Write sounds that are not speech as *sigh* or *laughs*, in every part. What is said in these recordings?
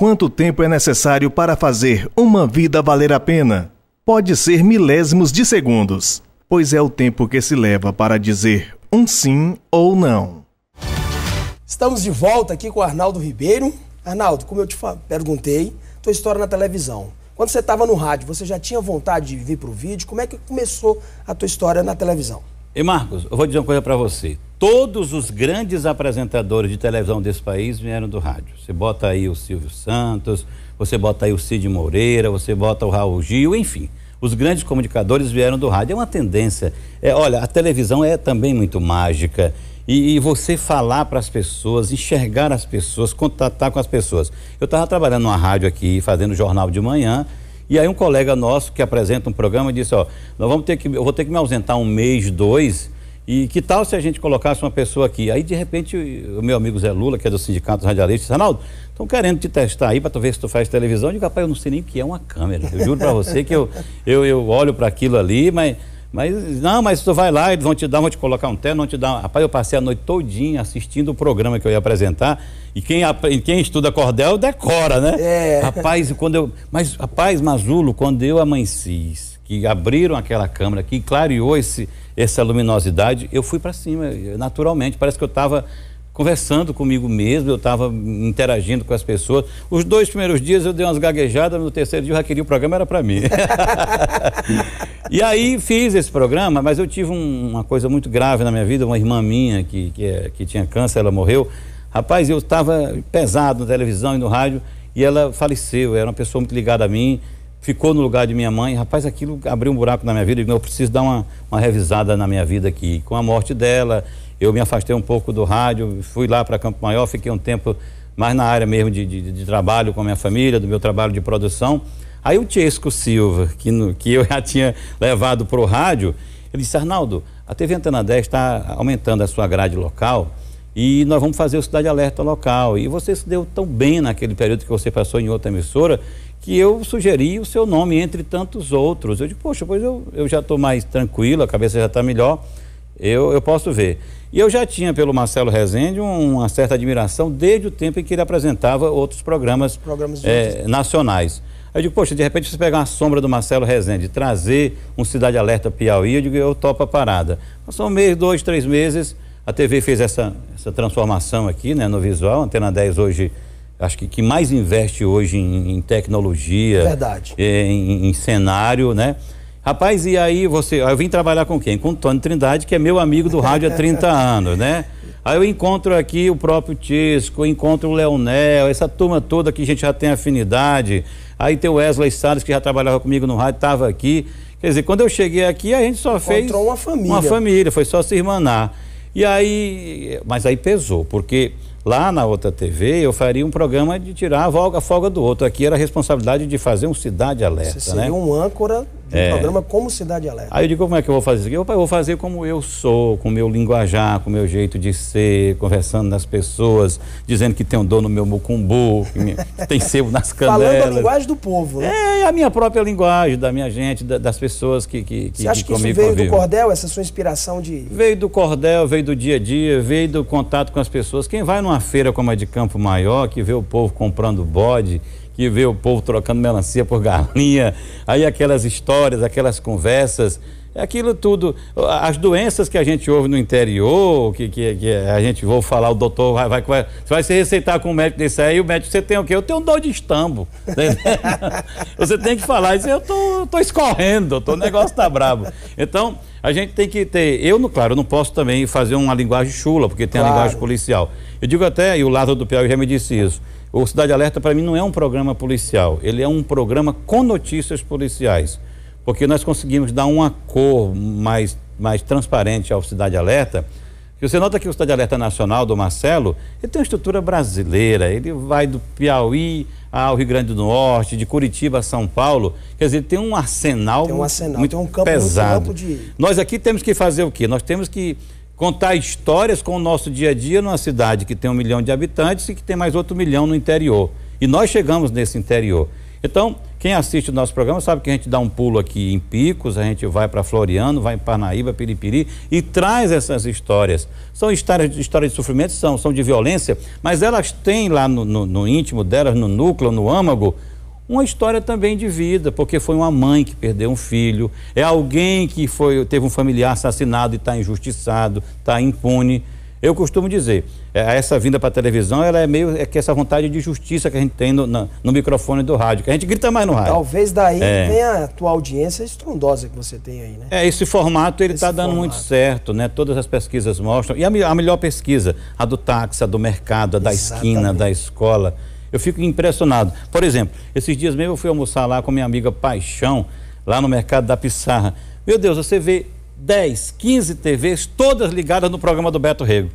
Quanto tempo é necessário para fazer uma vida valer a pena? Pode ser milésimos de segundos, pois é o tempo que se leva para dizer um sim ou não. Estamos de volta aqui com o Arnaldo Ribeiro. Arnaldo, como eu te perguntei, tua história na televisão. Quando você estava no rádio, você já tinha vontade de vir para o vídeo? Como é que começou a tua história na televisão? E Marcos, eu vou dizer uma coisa para você. Todos os grandes apresentadores de televisão desse país vieram do rádio. Você bota aí o Silvio Santos, você bota aí o Cid Moreira, você bota o Raul Gil, enfim. Os grandes comunicadores vieram do rádio. É uma tendência. É, olha, a televisão é também muito mágica. E, e você falar para as pessoas, enxergar as pessoas, contatar com as pessoas. Eu estava trabalhando numa rádio aqui, fazendo jornal de manhã, e aí um colega nosso que apresenta um programa disse, ó, nós vamos ter que, eu vou ter que me ausentar um mês, dois, e que tal se a gente colocasse uma pessoa aqui? Aí, de repente, o meu amigo Zé Lula, que é do Sindicato Radialista, disse, Ronaldo, estão querendo te testar aí para tu ver se tu faz televisão. Eu digo, rapaz, eu não sei nem o que é uma câmera. Eu juro para você que eu, eu, eu olho para aquilo ali, mas, mas... Não, mas tu vai lá, eles vão te dar, vão te colocar um terno, vão te dar... Rapaz, eu passei a noite todinha assistindo o programa que eu ia apresentar. E quem, quem estuda cordel decora, né? É. Rapaz, quando eu... Mas, rapaz, Mazulo, quando eu amanheci que abriram aquela câmera que clareou esse, essa luminosidade, eu fui para cima, naturalmente. Parece que eu estava conversando comigo mesmo, eu estava interagindo com as pessoas. Os dois primeiros dias eu dei umas gaguejadas, no terceiro dia eu já queria o programa, era para mim. *laughs* e aí fiz esse programa, mas eu tive um, uma coisa muito grave na minha vida, uma irmã minha que, que, é, que tinha câncer, ela morreu. Rapaz, eu estava pesado na televisão e no rádio e ela faleceu, era uma pessoa muito ligada a mim ficou no lugar de minha mãe. Rapaz, aquilo abriu um buraco na minha vida. Eu preciso dar uma, uma revisada na minha vida aqui. Com a morte dela, eu me afastei um pouco do rádio, fui lá para Campo Maior, fiquei um tempo mais na área mesmo de, de, de, trabalho com a minha família, do meu trabalho de produção. Aí o Tiesco Silva, que, no, que eu já tinha levado para o rádio, ele disse: Arnaldo, a TV Antena 10 está aumentando a sua grade local e nós vamos fazer o Cidade Alerta local. E você se deu tão bem naquele período que você passou em outra emissora que eu sugeri o seu nome entre tantos outros. Eu digo, poxa, pois eu, eu já estou mais tranquilo, a cabeça já está melhor, eu, eu posso ver. E eu já tinha pelo Marcelo Rezende uma certa admiração desde o tempo em que ele apresentava outros programas, programas é, nacionais. Aí eu digo, poxa, de repente você pegar uma sombra do Marcelo Rezende, trazer um Cidade Alerta Piauí, eu digo, eu topo a parada. Passou um mês, dois, três meses, a TV fez essa, essa transformação aqui, né, no visual, Antena 10 hoje acho que que mais investe hoje em, em tecnologia. Verdade. Em, em, cenário, né? Rapaz, e aí você. Eu vim trabalhar com quem? Com o Tony Trindade, que é meu amigo do rádio há 30 *laughs* anos, né? Aí eu encontro aqui o próprio Tisco, encontro o Leonel, essa turma toda que a gente já tem afinidade. Aí tem o Wesley Salles, que já trabalhava comigo no rádio, estava aqui. Quer dizer, quando eu cheguei aqui, a gente só fez. Encontrou uma família. Uma família, foi só se irmanar. E aí. Mas aí pesou, porque Lá na outra TV, eu faria um programa de tirar a folga, a folga do outro. Aqui era a responsabilidade de fazer um Cidade Alerta. Você seria né? um âncora um é. programa como Cidade Alerta. Aí eu digo, como é que eu vou fazer isso aqui? Eu, eu vou fazer como eu sou, com o meu linguajar, com o meu jeito de ser, conversando nas pessoas, dizendo que tem um dor no meu mucumbu, que, que tem sebo nas canelas. *laughs* Falando a linguagem do povo, né? É, é, a minha própria linguagem, da minha gente, da, das pessoas que, que, que Você acha que, que isso veio convivem. do cordel, essa sua inspiração de... Veio do cordel, veio do dia a dia, veio do contato com as pessoas. Quem vai numa feira como a de Campo Maior, que vê o povo comprando bode que vê o povo trocando melancia por galinha, aí aquelas histórias, aquelas conversas, é aquilo tudo, as doenças que a gente ouve no interior, que, que, que a gente vou falar, o doutor vai, vai, vai, vai se receitar com o médico desse aí, o médico, você tem o quê? Eu tenho dor de estambo, *laughs* você tem que falar, eu tô, tô escorrendo, tô o negócio tá brabo, então a gente tem que ter. Eu, claro, eu não posso também fazer uma linguagem chula, porque tem claro. a linguagem policial. Eu digo até, e o Lázaro do Piauí já me disse isso. O Cidade Alerta, para mim, não é um programa policial. Ele é um programa com notícias policiais. Porque nós conseguimos dar uma cor mais, mais transparente ao Cidade Alerta. você nota que o Cidade Alerta Nacional do Marcelo, ele tem uma estrutura brasileira. Ele vai do Piauí ao ah, Rio Grande do Norte, de Curitiba a São Paulo. Quer dizer, tem um arsenal, tem um arsenal muito tem um campo, pesado. Muito de... Nós aqui temos que fazer o quê? Nós temos que contar histórias com o nosso dia a dia numa cidade que tem um milhão de habitantes e que tem mais outro milhão no interior. E nós chegamos nesse interior. Então, quem assiste o nosso programa sabe que a gente dá um pulo aqui em Picos, a gente vai para Floriano, vai em Parnaíba, Piripiri e traz essas histórias. São histórias, histórias de sofrimento, são, são de violência, mas elas têm lá no, no, no íntimo delas, no núcleo, no âmago, uma história também de vida, porque foi uma mãe que perdeu um filho, é alguém que foi, teve um familiar assassinado e está injustiçado, está impune. Eu costumo dizer, é, essa vinda para a televisão, ela é meio é que essa vontade de justiça que a gente tem no, no microfone do rádio, que a gente grita mais no rádio. Talvez daí é. venha a tua audiência estrondosa que você tem aí, né? É, esse formato ele está dando muito certo, né? Todas as pesquisas mostram. E a, a melhor pesquisa, a do táxi, a do mercado, a da Exatamente. esquina, da escola. Eu fico impressionado. Por exemplo, esses dias mesmo eu fui almoçar lá com minha amiga Paixão, lá no mercado da Pissarra. Meu Deus, você vê 10, 15 TVs, todas ligadas no programa do Beto Rego,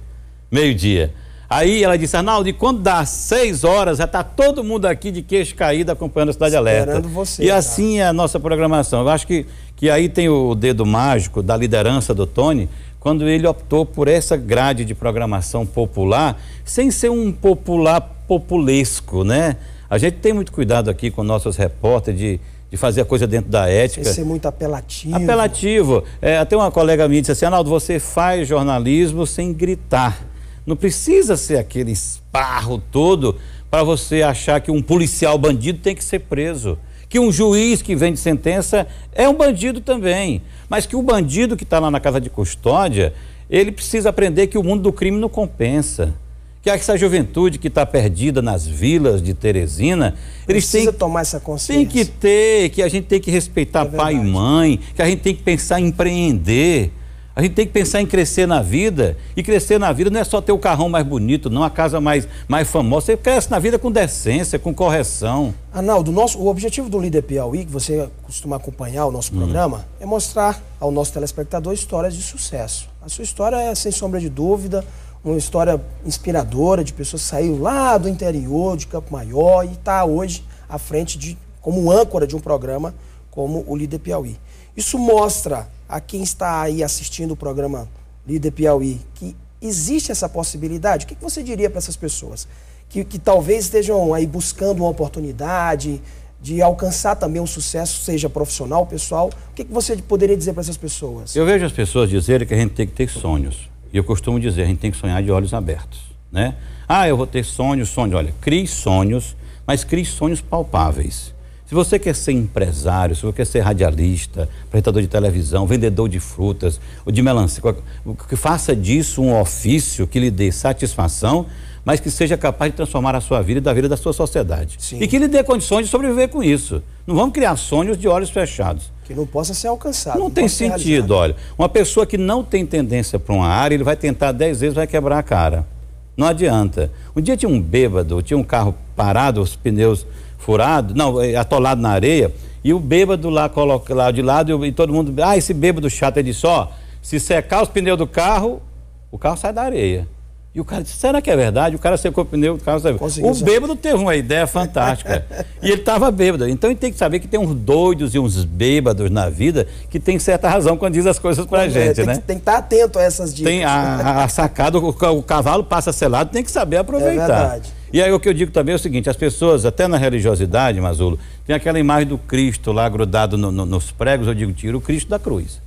meio-dia. Aí ela disse, Arnaldo, e quando dá 6 horas, já está todo mundo aqui de queixo caído acompanhando a Cidade Esperando Alerta. Você, e assim é a nossa programação. Eu acho que, que aí tem o dedo mágico da liderança do Tony, quando ele optou por essa grade de programação popular, sem ser um popular populesco, né? A gente tem muito cuidado aqui com nossos repórteres de, de fazer a coisa dentro da ética. Isso é muito apelativo. Apelativo. É, até uma colega minha disse assim, Arnaldo, você faz jornalismo sem gritar. Não precisa ser aquele esparro todo para você achar que um policial bandido tem que ser preso. Que um juiz que vende sentença é um bandido também. Mas que o bandido que está lá na casa de custódia, ele precisa aprender que o mundo do crime não compensa que essa juventude que está perdida nas vilas de Teresina, eles têm, tomar essa consciência. Tem que ter, que a gente tem que respeitar é pai e mãe, que a gente tem que pensar em empreender. A gente tem que pensar em crescer na vida. E crescer na vida não é só ter o carrão mais bonito, não, a casa mais, mais famosa. Você cresce na vida com decência, com correção. Arnaldo, nosso, o objetivo do Líder Piauí, que você costuma acompanhar o nosso hum. programa, hum. é mostrar ao nosso telespectador histórias de sucesso. A sua história é, sem sombra de dúvida, uma história inspiradora de pessoas que saiu lá do interior de Campo Maior e está hoje à frente de como âncora de um programa como o Líder Piauí. Isso mostra a quem está aí assistindo o programa Líder Piauí que existe essa possibilidade. O que você diria para essas pessoas que, que talvez estejam aí buscando uma oportunidade de alcançar também um sucesso, seja profissional, pessoal? O que você poderia dizer para essas pessoas? Eu vejo as pessoas dizerem que a gente tem que ter sonhos. E eu costumo dizer, a gente tem que sonhar de olhos abertos, né? Ah, eu vou ter sonhos, sonhos. Olha, crie sonhos, mas crie sonhos palpáveis. Se você quer ser empresário, se você quer ser radialista, apresentador de televisão, vendedor de frutas ou de melancia, que faça disso um ofício que lhe dê satisfação, mas que seja capaz de transformar a sua vida e da vida da sua sociedade. Sim. E que lhe dê condições de sobreviver com isso. Não vamos criar sonhos de olhos fechados que não possa ser alcançado. Não, não tem sentido, olha. Uma pessoa que não tem tendência para uma área, ele vai tentar dez vezes, vai quebrar a cara. Não adianta. Um dia tinha um bêbado, tinha um carro parado, os pneus furados, não, é, atolado na areia, e o bêbado lá coloca lá de lado e, todo mundo, ah, esse bêbado chato, ele disse, ó, se secar os pneus do carro, o carro sai da areia. E o cara disse, será que é verdade? O cara secou o pneu, o cara saiu. o bêbado teve uma ideia fantástica. *laughs* e ele estava bêbado. Então ele tem que saber que tem uns doidos e uns bêbados na vida que tem certa razão quando diz as coisas para a é, gente, tem né? Que, tem que estar tá atento a essas dicas. Tem a, a sacada, o, o, cavalo passa selado, tem que saber aproveitar. É verdade. E aí o que eu digo também é o seguinte, as pessoas, até na religiosidade, Mazulo, tem aquela imagem do Cristo lá grudado no, no, nos pregos, eu digo, tira o Cristo da cruz.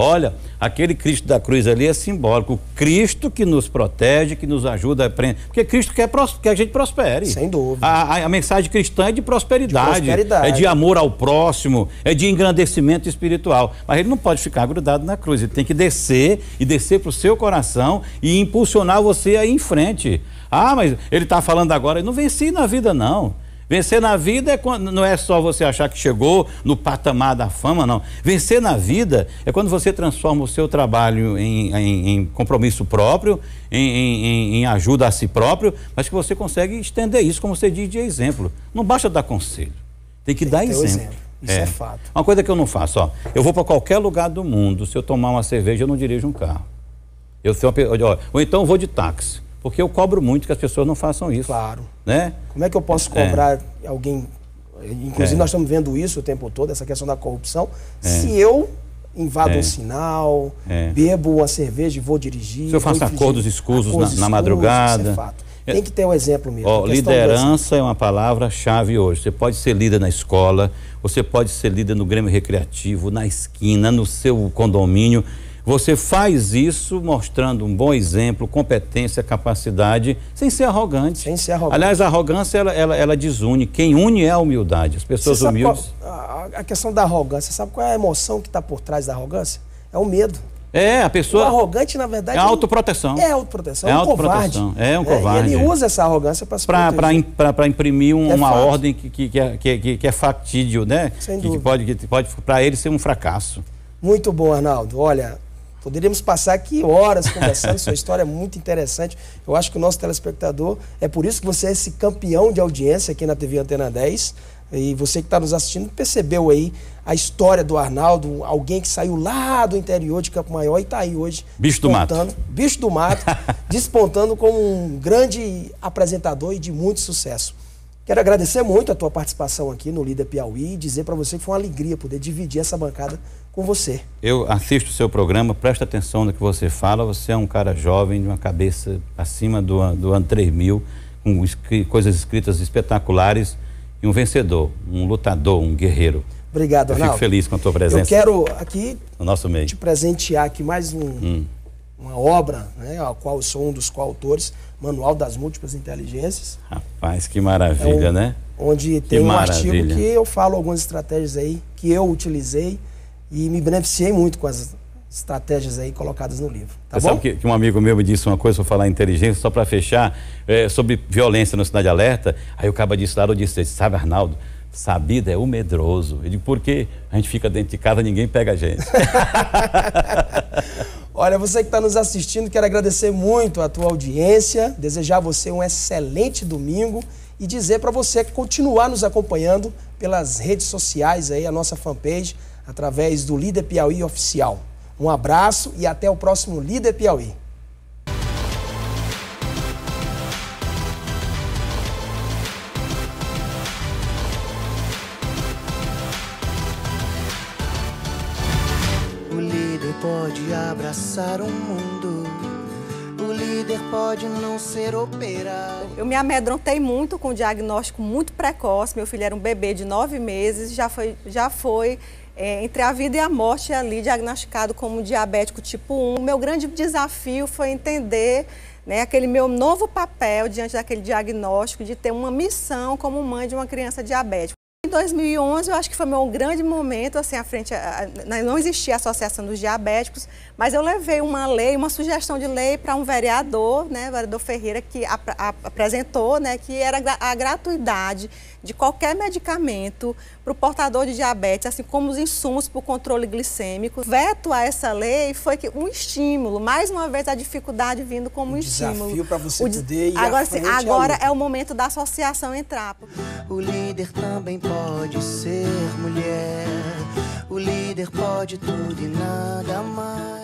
Olha, aquele Cristo da cruz ali é simbólico. O Cristo que nos protege, que nos ajuda a aprender. Porque Cristo quer que a gente prospere. Sem dúvida. A, a, a mensagem cristã é de prosperidade, de prosperidade. É de amor ao próximo, é de engrandecimento espiritual. Mas ele não pode ficar grudado na cruz. Ele tem que descer e descer para o seu coração e impulsionar você a ir em frente. Ah, mas ele está falando agora, eu não venci na vida, não. Vencer na vida é quando, não é só você achar que chegou no patamar da fama, não. Vencer na vida é quando você transforma o seu trabalho em, em, em compromisso próprio, em, em, ajuda a si próprio, mas que você consegue estender isso, como você diz, de exemplo. Não basta dar conselho, tem que tem dar que exemplo. exemplo. Isso é. é. fato. Uma coisa que eu não faço, ó. Eu vou para qualquer lugar do mundo, se eu tomar uma cerveja, eu não dirijo um carro. Eu, eu, eu, ou então vou de táxi. Porque eu cobro muito que as pessoas não façam isso. Claro. Né? Como é que eu posso é. cobrar é. alguém? Inclusive, é. nós estamos vendo isso o tempo todo, essa questão da corrupção. É. Se eu invado é. um sinal, é. bebo uma cerveja e vou dirigir. Se eu faço acordos escusos acordos na, na, madrugada. Isso é fato. Tem que ter um exemplo mesmo. Oh, liderança é uma palavra-chave hoje. Você pode ser líder na escola, você pode ser líder no Grêmio Recreativo, na esquina, no seu condomínio. Você faz isso mostrando um bom exemplo, competência, capacidade, sem ser arrogante. Sem ser arrogante. Aliás, a arrogância ela, ela, ela desune. Quem une é a humildade. As pessoas humildes. Qual, a, a, questão da arrogância, sabe qual é a emoção que está por trás da arrogância? É o medo. É, a pessoa. O arrogante, na verdade. É autoproteção. É autoproteção. É, é um autoproteção. covarde. É um é, covarde. É, ele usa essa arrogância para se Para imprimir um, é uma fato. ordem que, que, que, é, que, que é factídio, né? Sem dúvida. Que pode, que pode para ele ser um fracasso. Muito bom, Arnaldo. Olha, Poderíamos passar aqui horas *laughs* conversando, sua história é muito interessante. Eu acho que o nosso telespectador, é por isso que você é esse campeão de audiência aqui na TV Antena 10. E você que está nos assistindo percebeu aí a história do Arnaldo, alguém que saiu lá do interior de Campo Maior e está aí hoje. Bicho do mato. Bicho do mato, *laughs* despontando como um grande apresentador e de muito sucesso. Quero agradecer muito a tua participação aqui no Líder Piauí e dizer para você que foi uma alegria poder dividir essa bancada com você. Eu assisto o seu programa, presta atenção no que você fala. Você é um cara jovem, de uma cabeça acima do, do ano 3000, com coisas escritas espetaculares e um vencedor, um lutador, um guerreiro. Obrigado, Eu Fico feliz com a tua presença. Eu quero aqui no nosso meio. te presentear aqui mais um, hum. uma obra, né, a qual sou um dos coautores, Manual das Múltiplas Inteligências. Rapaz, que maravilha, é um, né? Onde tem que um maravilha. artigo que eu falo algumas estratégias aí que eu utilizei e me beneficiei muito com as estratégias aí colocadas no livro. Tá Você bom? sabe que, um amigo meu me disse uma coisa, vou falar inteligência, só para fechar, é, sobre violência no Cidade Alerta. Aí o cabo disse lá, eu disse, sabe, Arnaldo, Sabida é o medroso. Eu digo, por quê? A gente fica dentro de casa, ninguém pega a gente. *laughs* Olha, você que está nos assistindo, quero agradecer muito a tua audiência, desejar a você um excelente domingo e dizer para você continuar nos acompanhando pelas redes sociais aí, a nossa fanpage, através do Líder Piauí Oficial. Um abraço e até o próximo Líder Piauí. O líder pode abraçar mundo. O líder pode não ser operado. Eu me amedrontei muito com o diagnóstico muito precoce. Meu filho era um bebê de nove meses, já foi, já foi é, entre a vida e a morte, ali diagnosticado como diabético tipo 1, meu grande desafio foi entender né, aquele meu novo papel diante daquele diagnóstico de ter uma missão como mãe de uma criança diabética em 2011 eu acho que foi meu grande momento, assim, à frente, a, a, não existia a Associação dos Diabéticos, mas eu levei uma lei, uma sugestão de lei para um vereador, né, vereador Ferreira, que a, apresentou, né, que era a gratuidade de qualquer medicamento para o portador de diabetes, assim como os insumos para o controle glicêmico. Veto a essa lei foi que um estímulo, mais uma vez a dificuldade vindo como um, um estímulo. desafio para você o, poder ir Agora, assim, agora é o momento da associação entrar. O líder também pode pode ser mulher. O líder pode tudo e nada mais.